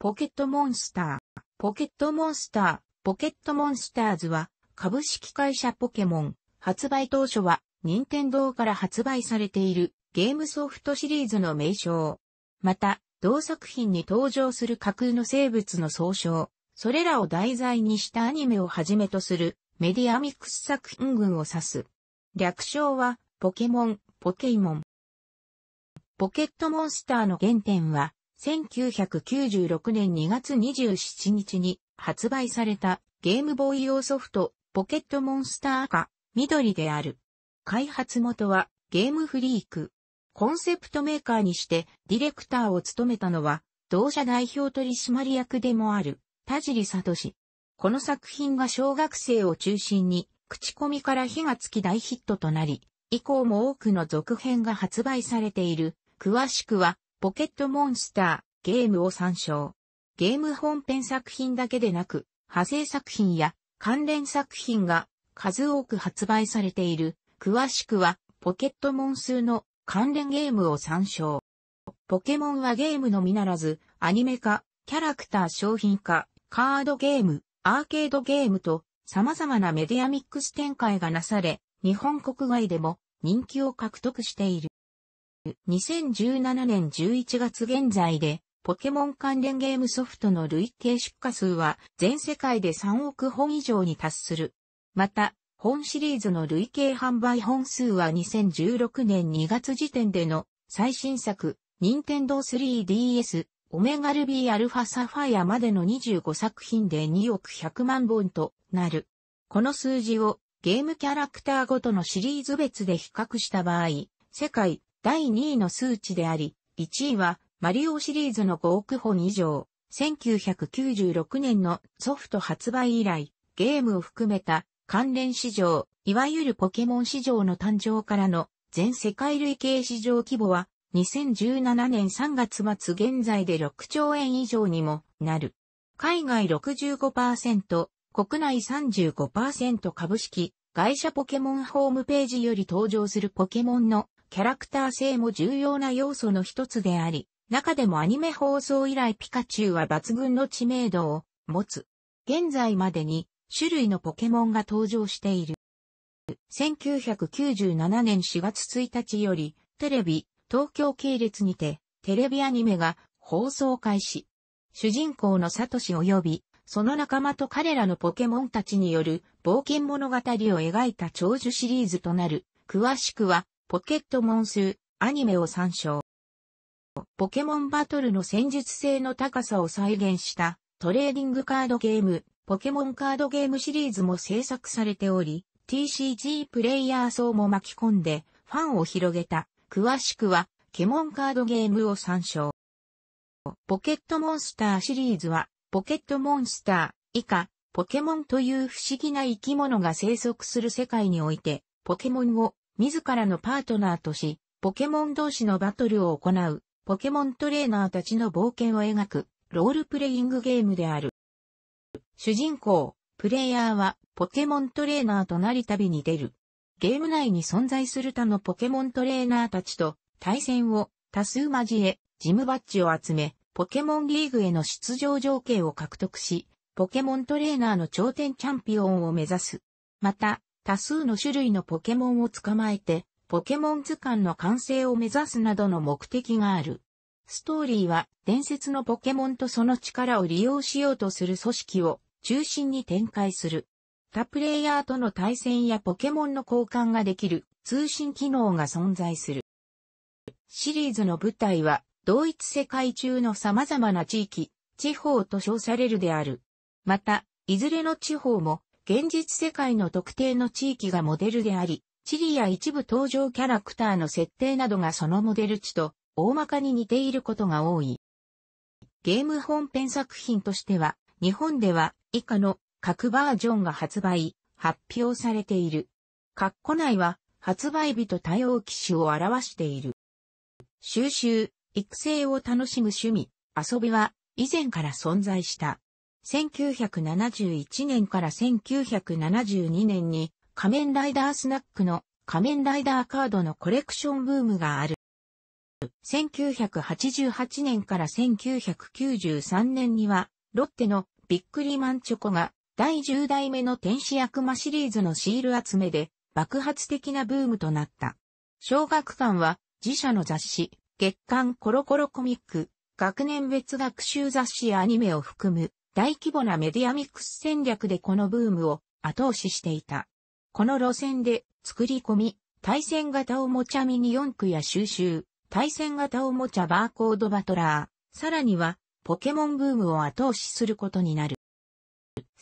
ポケットモンスター。ポケットモンスター、ポケットモンスターズは、株式会社ポケモン、発売当初は、任天堂から発売されているゲームソフトシリーズの名称。また、同作品に登場する架空の生物の総称、それらを題材にしたアニメをはじめとするメディアミックス作品群を指す。略称は、ポケモン、ポケイモン。ポケットモンスターの原点は、1996年2月27日に発売されたゲームボーイ用ソフトポケットモンスター赤緑である。開発元はゲームフリーク。コンセプトメーカーにしてディレクターを務めたのは同社代表取締役でもある田尻聡。この作品が小学生を中心に口コミから火がつき大ヒットとなり、以降も多くの続編が発売されている。詳しくはポケットモンスター、ゲームを参照。ゲーム本編作品だけでなく、派生作品や関連作品が数多く発売されている。詳しくは、ポケットモンスーの関連ゲームを参照。ポケモンはゲームのみならず、アニメ化、キャラクター商品化、カードゲーム、アーケードゲームと様々なメディアミックス展開がなされ、日本国外でも人気を獲得している。2017年11月現在で、ポケモン関連ゲームソフトの累計出荷数は全世界で3億本以上に達する。また、本シリーズの累計販売本数は2016年2月時点での最新作、任天堂 3DS、オメガルビーアルファサファイアまでの25作品で2億100万本となる。この数字をゲームキャラクターごとのシリーズ別で比較した場合、世界第2位の数値であり、1位はマリオシリーズの5億本以上、1996年のソフト発売以来、ゲームを含めた関連市場、いわゆるポケモン市場の誕生からの全世界累計市場規模は2017年3月末現在で6兆円以上にもなる。海外65%、国内35%株式、会社ポケモンホームページより登場するポケモンのキャラクター性も重要な要素の一つであり、中でもアニメ放送以来ピカチュウは抜群の知名度を持つ。現在までに種類のポケモンが登場している。1997年4月1日よりテレビ、東京系列にてテレビアニメが放送開始。主人公のサトシ及びその仲間と彼らのポケモンたちによる冒険物語を描いた長寿シリーズとなる。詳しくはポケットモンス、ーアニメを参照。ポケモンバトルの戦術性の高さを再現したトレーディングカードゲーム、ポケモンカードゲームシリーズも制作されており、TCG プレイヤー層も巻き込んでファンを広げた。詳しくは、ケモンカードゲームを参照。ポケットモンスターシリーズは、ポケットモンスター以下、ポケモンという不思議な生き物が生息する世界において、ポケモンを自らのパートナーとし、ポケモン同士のバトルを行う、ポケモントレーナーたちの冒険を描く、ロールプレイングゲームである。主人公、プレイヤーは、ポケモントレーナーとなり旅に出る。ゲーム内に存在する他のポケモントレーナーたちと、対戦を多数交え、ジムバッジを集め、ポケモンリーグへの出場条件を獲得し、ポケモントレーナーの頂点チャンピオンを目指す。また、多数の種類のポケモンを捕まえて、ポケモン図鑑の完成を目指すなどの目的がある。ストーリーは伝説のポケモンとその力を利用しようとする組織を中心に展開する。他プレイヤーとの対戦やポケモンの交換ができる通信機能が存在する。シリーズの舞台は同一世界中の様々な地域、地方と称されるである。また、いずれの地方も現実世界の特定の地域がモデルであり、地理や一部登場キャラクターの設定などがそのモデル地と大まかに似ていることが多い。ゲーム本編作品としては、日本では以下の各バージョンが発売、発表されている。括弧内は発売日と対応機種を表している。収集、育成を楽しむ趣味、遊びは以前から存在した。1971年から1972年に仮面ライダースナックの仮面ライダーカードのコレクションブームがある。1988年から1993年には、ロッテのビックリマンチョコが第10代目の天使悪魔シリーズのシール集めで爆発的なブームとなった。小学館は自社の雑誌、月刊コロコロコミック、学年別学習雑誌やアニメを含む大規模なメディアミックス戦略でこのブームを後押ししていた。この路線で作り込み、対戦型おもちゃミニ四駆や収集、対戦型おもちゃバーコードバトラー、さらにはポケモンブームを後押しすることになる。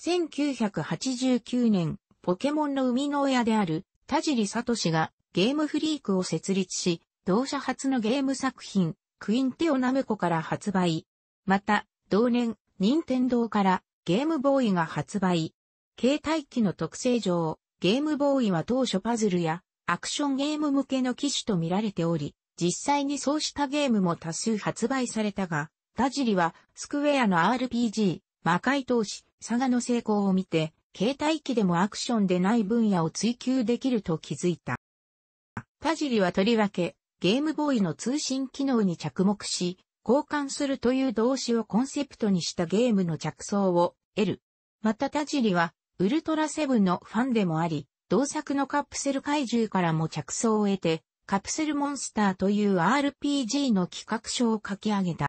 1989年、ポケモンの生みの親である田尻聡がゲームフリークを設立し、同社初のゲーム作品、クインテオナムコから発売。また、同年、任天堂からゲームボーイが発売。携帯機の特性上、ゲームボーイは当初パズルやアクションゲーム向けの機種と見られており、実際にそうしたゲームも多数発売されたが、ジリはスクウェアの RPG、魔界投資、佐賀の成功を見て、携帯機でもアクションでない分野を追求できると気づいた。ジリはとりわけ、ゲームボーイの通信機能に着目し、交換するという動詞をコンセプトにしたゲームの着想を得る。また田尻は、ウルトラセブンのファンでもあり、同作のカプセル怪獣からも着想を得て、カプセルモンスターという RPG の企画書を書き上げた。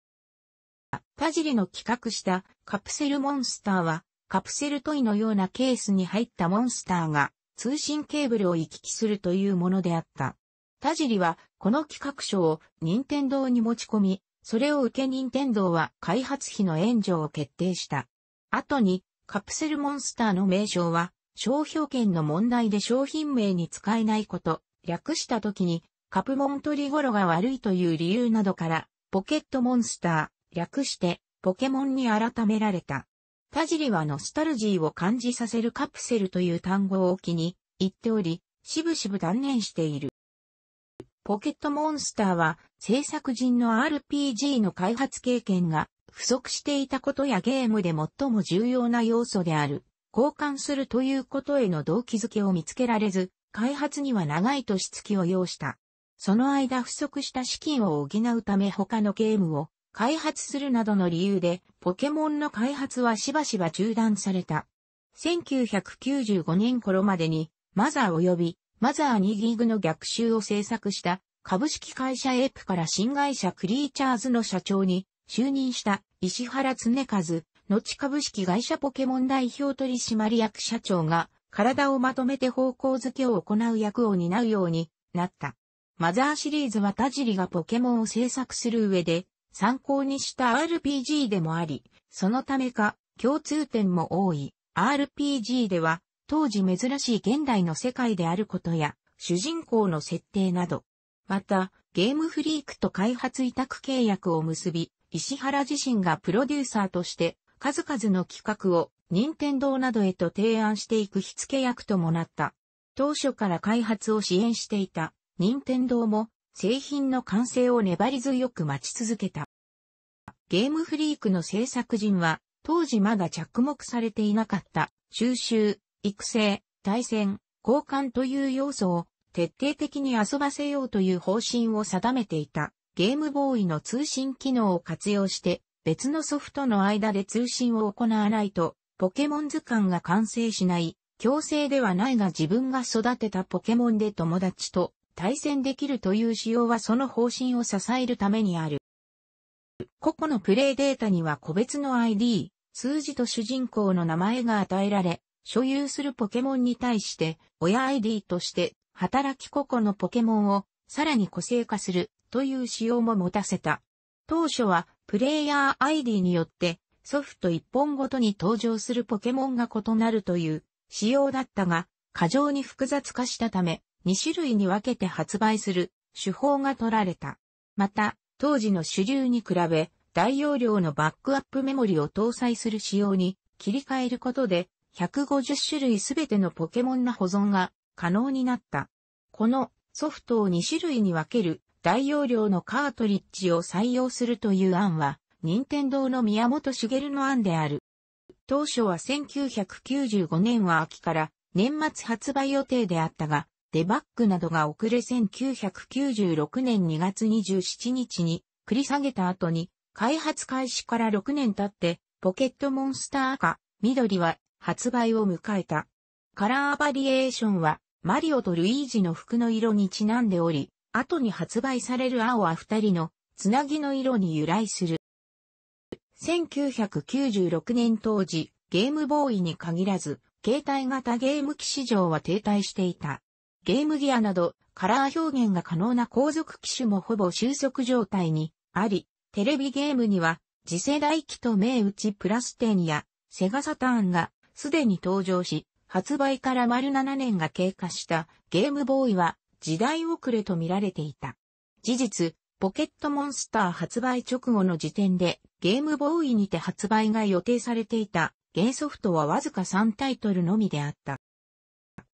田尻の企画したカプセルモンスターは、カプセルトイのようなケースに入ったモンスターが通信ケーブルを行き来するというものであった。田尻はこの企画書を任天堂に持ち込み、それを受け任天堂は開発費の援助を決定した。後に、カプセルモンスターの名称は、商標権の問題で商品名に使えないこと、略した時に、カプモン取り頃が悪いという理由などから、ポケットモンスター、略して、ポケモンに改められた。田尻はノスタルジーを感じさせるカプセルという単語を置きに言っており、しぶしぶ断念している。ポケットモンスターは制作人の RPG の開発経験が不足していたことやゲームで最も重要な要素である、交換するということへの動機づけを見つけられず、開発には長い年月を要した。その間不足した資金を補うため他のゲームを開発するなどの理由で、ポケモンの開発はしばしば中断された。1995年頃までに、マザー及びマザー2ギグの逆襲を制作した株式会社エープから新会社クリーチャーズの社長に就任した石原常和、後株式会社ポケモン代表取締役社長が体をまとめて方向づけを行う役を担うようになった。マザーシリーズは田尻がポケモンを制作する上で参考にした RPG でもあり、そのためか共通点も多い RPG では当時珍しい現代の世界であることや、主人公の設定など。また、ゲームフリークと開発委託契約を結び、石原自身がプロデューサーとして、数々の企画を、任天堂などへと提案していく火付け役ともなった。当初から開発を支援していた、任天堂も、製品の完成を粘り強く待ち続けた。ゲームフリークの制作陣は、当時まだ着目されていなかった、収集、育成、対戦、交換という要素を徹底的に遊ばせようという方針を定めていたゲームボーイの通信機能を活用して別のソフトの間で通信を行わないとポケモン図鑑が完成しない強制ではないが自分が育てたポケモンで友達と対戦できるという仕様はその方針を支えるためにある。個々のプレイデータには個別の ID、数字と主人公の名前が与えられ、所有するポケモンに対して、親 ID として、働き個々のポケモンを、さらに個性化する、という仕様も持たせた。当初は、プレイヤー ID によって、ソフト1本ごとに登場するポケモンが異なるという、仕様だったが、過剰に複雑化したため、2種類に分けて発売する、手法が取られた。また、当時の主流に比べ、大容量のバックアップメモリを搭載する仕様に切り替えることで150種類すべてのポケモンの保存が可能になった。このソフトを2種類に分ける大容量のカートリッジを採用するという案は、任天堂の宮本茂の案である。当初は1995年は秋から年末発売予定であったが、デバッグなどが遅れ1996年2月27日に繰り下げた後に、開発開始から6年経って、ポケットモンスター赤、緑は発売を迎えた。カラーバリエーションは、マリオとルイージの服の色にちなんでおり、後に発売される青は二人のつなぎの色に由来する。1996年当時、ゲームボーイに限らず、携帯型ゲーム機市場は停滞していた。ゲームギアなど、カラー表現が可能な後続機種もほぼ収束状態にあり、テレビゲームには、次世代機と銘打ちプラス10や、セガサターンがすでに登場し、発売から丸7年が経過したゲームボーイは時代遅れと見られていた。事実、ポケットモンスター発売直後の時点でゲームボーイにて発売が予定されていたゲーソフトはわずか3タイトルのみであった。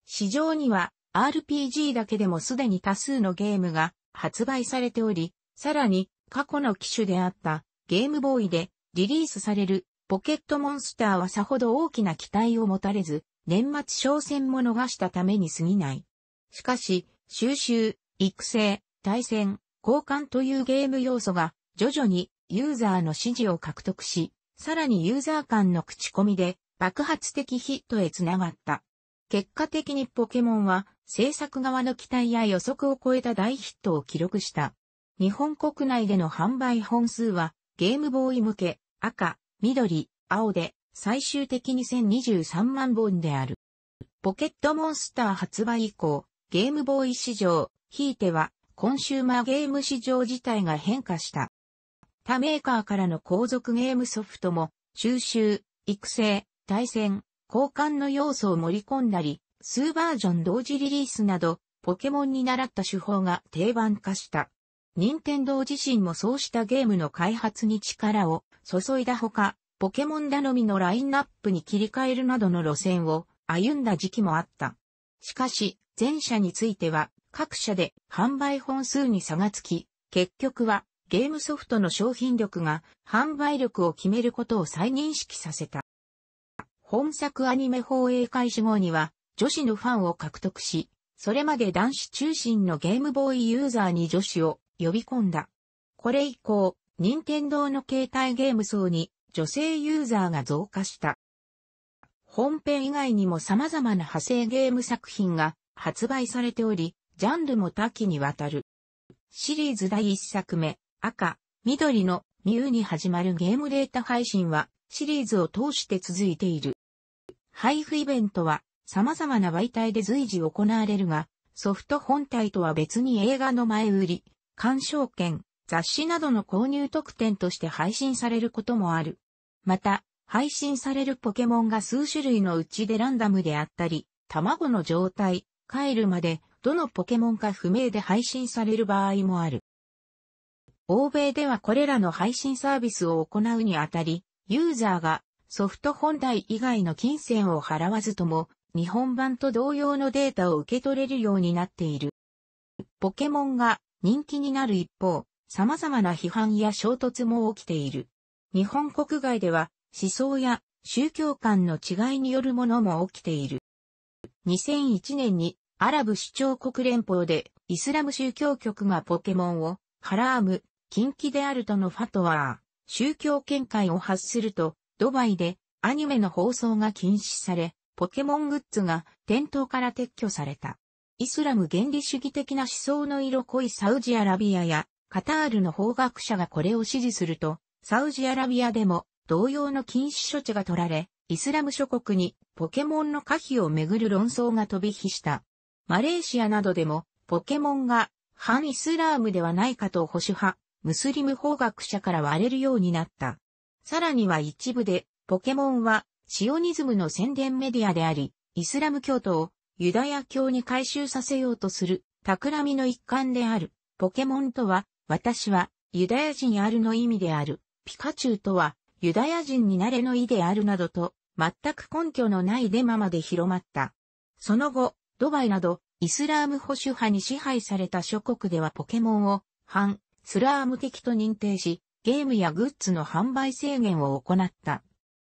市場には RPG だけでもすでに多数のゲームが発売されており、さらに過去の機種であったゲームボーイでリリースされるポケットモンスターはさほど大きな期待を持たれず、年末商戦も逃したために過ぎない。しかし、収集、育成、対戦、交換というゲーム要素が徐々にユーザーの支持を獲得し、さらにユーザー間の口コミで爆発的ヒットへつながった。結果的にポケモンは制作側の期待や予測を超えた大ヒットを記録した。日本国内での販売本数はゲームボーイ向け赤、緑、青で、最終的に1023万本である。ポケットモンスター発売以降、ゲームボーイ市場、ひいては、コンシューマーゲーム市場自体が変化した。他メーカーからの後続ゲームソフトも、収集、育成、対戦、交換の要素を盛り込んだり、数バージョン同時リリースなど、ポケモンに習った手法が定番化した。任天堂自身もそうしたゲームの開発に力を注いだほか、ポケモン頼みのラインナップに切り替えるなどの路線を歩んだ時期もあった。しかし、前者については、各社で販売本数に差がつき、結局はゲームソフトの商品力が販売力を決めることを再認識させた。本作アニメ放映開始後には女子のファンを獲得し、それまで男子中心のゲームボーイユーザーに女子を呼び込んだ。これ以降、任天堂の携帯ゲーム層に女性ユーザーが増加した。本編以外にも様々な派生ゲーム作品が発売されており、ジャンルも多岐にわたる。シリーズ第1作目、赤、緑のミューに始まるゲームデータ配信はシリーズを通して続いている。配布イベントは様々な媒体で随時行われるが、ソフト本体とは別に映画の前売り、鑑賞券、雑誌などの購入特典として配信されることもある。また、配信されるポケモンが数種類のうちでランダムであったり、卵の状態、帰るまでどのポケモンか不明で配信される場合もある。欧米ではこれらの配信サービスを行うにあたり、ユーザーがソフト本体以外の金銭を払わずとも、日本版と同様のデータを受け取れるようになっている。ポケモンが人気になる一方、様々な批判や衝突も起きている。日本国外では思想や宗教観の違いによるものも起きている。2001年にアラブ首長国連邦でイスラム宗教局がポケモンをハラーム、禁忌であるとのファトワー、宗教見解を発するとドバイでアニメの放送が禁止され、ポケモングッズが店頭から撤去された。イスラム原理主義的な思想の色濃いサウジアラビアやカタールの法学者がこれを支持すると、サウジアラビアでも同様の禁止処置が取られ、イスラム諸国にポケモンの可否をめぐる論争が飛び火した。マレーシアなどでもポケモンが反イスラームではないかと保守派、ムスリム法学者から割れるようになった。さらには一部でポケモンはシオニズムの宣伝メディアであり、イスラム教徒をユダヤ教に改収させようとする企みの一環である。ポケモンとは私は、ユダヤ人あるの意味である。ピカチュウとは、ユダヤ人になれの意であるなどと、全く根拠のないデマまで広まった。その後、ドバイなど、イスラーム保守派に支配された諸国ではポケモンを、反、スラーム的と認定し、ゲームやグッズの販売制限を行った。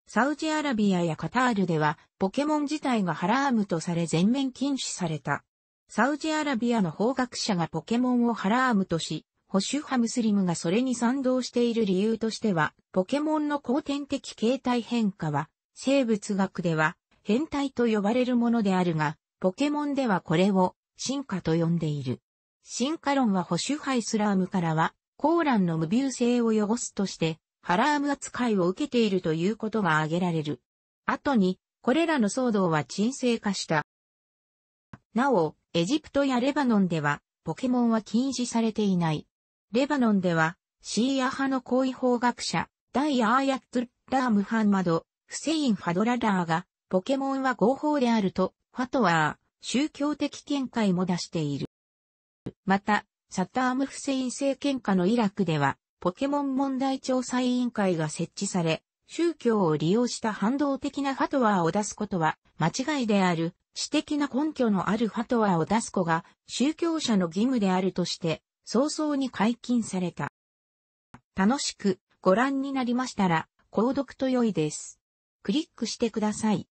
サウジアラビアやカタールでは、ポケモン自体がハラームとされ全面禁止された。サウジアラビアの法学者がポケモンをハラームとし、保守派ムスリムがそれに賛同している理由としては、ポケモンの後天的形態変化は、生物学では変態と呼ばれるものであるが、ポケモンではこれを進化と呼んでいる。進化論は保守派イスラームからは、コーランの無謬性を汚すとして、ハラーム扱いを受けているということが挙げられる。後に、これらの騒動は沈静化した。なお、エジプトやレバノンでは、ポケモンは禁止されていない。レバノンでは、シーア派の行為法学者、ダイアーヤットッラー・ムハンマド、フセイン・ファドララーが、ポケモンは合法であると、ファトワー、宗教的見解も出している。また、サターム・フセイン政権下のイラクでは、ポケモン問題調査委員会が設置され、宗教を利用した反動的なファトワーを出すことは間違いである、知的な根拠のあるファトワーを出す子が宗教者の義務であるとして、早々に解禁された。楽しくご覧になりましたら、購読と良いです。クリックしてください。